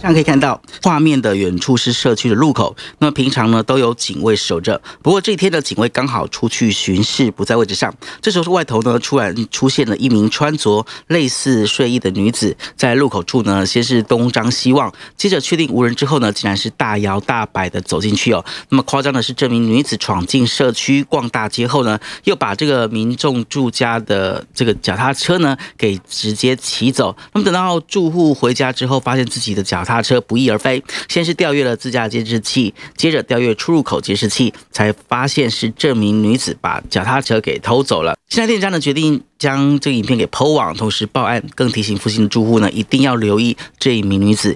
这样可以看到，画面的远处是社区的路口。那么平常呢，都有警卫守着。不过这一天的警卫刚好出去巡视，不在位置上。这时候，外头呢，突然出现了一名穿着类似睡衣的女子，在路口处呢，先是东张西望，接着确定无人之后呢，竟然是大摇大摆的走进去哦。那么夸张的是，这名女子闯进社区逛大街后呢，又把这个民众住家的这个脚踏车呢，给直接骑走。那么等到住户回家之后，发现自己的脚。踏车不翼而飞，先是调阅了自驾监视器，接着调阅出入口监视器，才发现是这名女子把脚踏车给偷走了。现在店家呢决定将这个影片给抛网，同时报案，更提醒附近的住户呢一定要留意这一名女子。